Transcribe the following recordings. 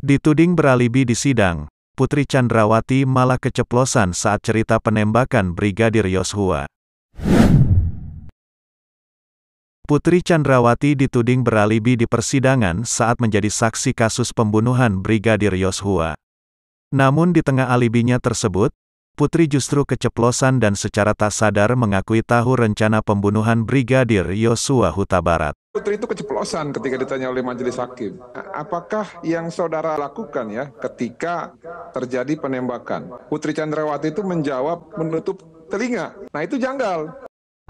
Dituding beralibi di sidang, Putri Chandrawati malah keceplosan saat cerita penembakan Brigadir Yosua. Putri Chandrawati dituding beralibi di persidangan saat menjadi saksi kasus pembunuhan Brigadir Yosua. Namun di tengah alibinya tersebut, Putri justru keceplosan dan secara tak sadar mengakui tahu rencana pembunuhan Brigadir Yosua Huta Barat. Putri itu keceplosan ketika ditanya oleh majelis hakim. Apakah yang saudara lakukan ya ketika terjadi penembakan? Putri Chandrawati itu menjawab menutup telinga. Nah itu janggal.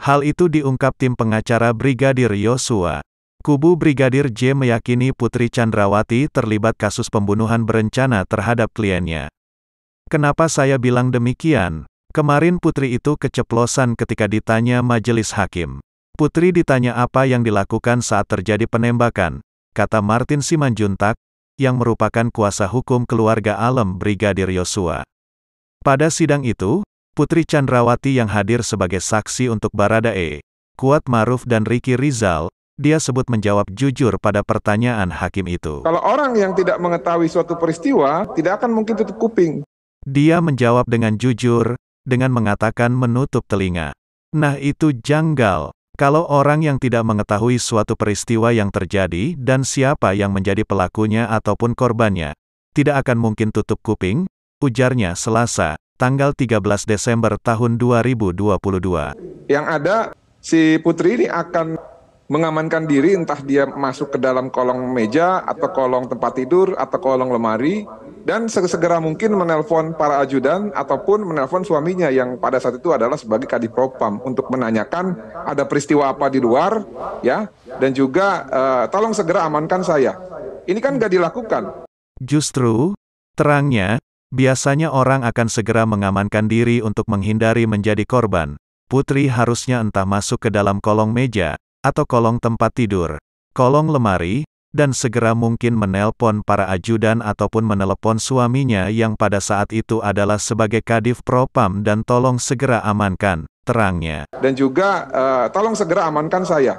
Hal itu diungkap tim pengacara Brigadir Yosua. Kubu Brigadir J meyakini Putri Chandrawati terlibat kasus pembunuhan berencana terhadap kliennya. Kenapa saya bilang demikian? Kemarin putri itu keceplosan ketika ditanya majelis hakim. Putri ditanya apa yang dilakukan saat terjadi penembakan, kata Martin Simanjuntak, yang merupakan kuasa hukum keluarga alam Brigadir Yosua. Pada sidang itu, Putri Chandrawati yang hadir sebagai saksi untuk Baradae, Kuat Maruf dan Riki Rizal, dia sebut menjawab jujur pada pertanyaan hakim itu. Kalau orang yang tidak mengetahui suatu peristiwa, tidak akan mungkin tutup kuping. Dia menjawab dengan jujur, dengan mengatakan menutup telinga. Nah itu janggal. Kalau orang yang tidak mengetahui suatu peristiwa yang terjadi dan siapa yang menjadi pelakunya ataupun korbannya, tidak akan mungkin tutup kuping, ujarnya Selasa, tanggal 13 Desember tahun 2022. Yang ada, si Putri ini akan mengamankan diri entah dia masuk ke dalam kolong meja atau kolong tempat tidur atau kolong lemari dan segera mungkin menelpon para ajudan ataupun menelpon suaminya yang pada saat itu adalah sebagai kadipropam untuk menanyakan ada peristiwa apa di luar ya dan juga uh, tolong segera amankan saya. Ini kan gak dilakukan. Justru terangnya biasanya orang akan segera mengamankan diri untuk menghindari menjadi korban. Putri harusnya entah masuk ke dalam kolong meja atau kolong tempat tidur, kolong lemari, dan segera mungkin menelpon para ajudan ataupun menelepon suaminya yang pada saat itu adalah sebagai Kadif Propam dan tolong segera amankan, terangnya. Dan juga uh, tolong segera amankan saya.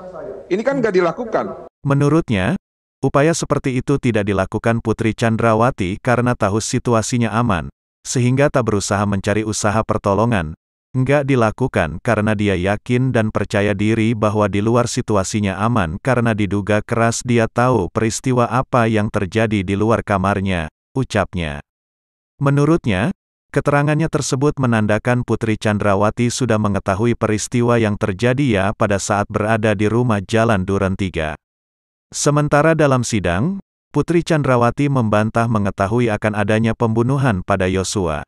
Ini kan gak dilakukan. Menurutnya, upaya seperti itu tidak dilakukan Putri Chandrawati karena tahu situasinya aman, sehingga tak berusaha mencari usaha pertolongan, Nggak dilakukan karena dia yakin dan percaya diri bahwa di luar situasinya aman karena diduga keras dia tahu peristiwa apa yang terjadi di luar kamarnya, ucapnya. Menurutnya, keterangannya tersebut menandakan Putri Chandrawati sudah mengetahui peristiwa yang terjadi ya pada saat berada di rumah Jalan Duren 3. Sementara dalam sidang, Putri Chandrawati membantah mengetahui akan adanya pembunuhan pada Yosua.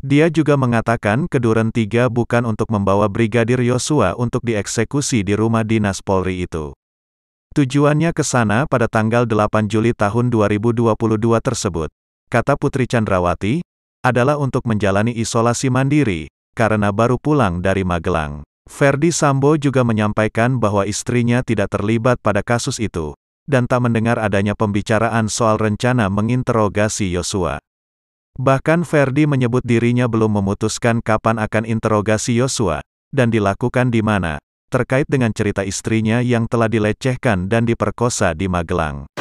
Dia juga mengatakan Keduren tiga bukan untuk membawa Brigadir Yosua untuk dieksekusi di rumah dinas Polri itu. Tujuannya ke sana pada tanggal 8 Juli tahun 2022 tersebut, kata Putri Chandrawati, adalah untuk menjalani isolasi mandiri, karena baru pulang dari Magelang. Ferdi Sambo juga menyampaikan bahwa istrinya tidak terlibat pada kasus itu, dan tak mendengar adanya pembicaraan soal rencana menginterogasi Yosua. Bahkan Ferdi menyebut dirinya belum memutuskan kapan akan interogasi Yosua, dan dilakukan di mana, terkait dengan cerita istrinya yang telah dilecehkan dan diperkosa di Magelang.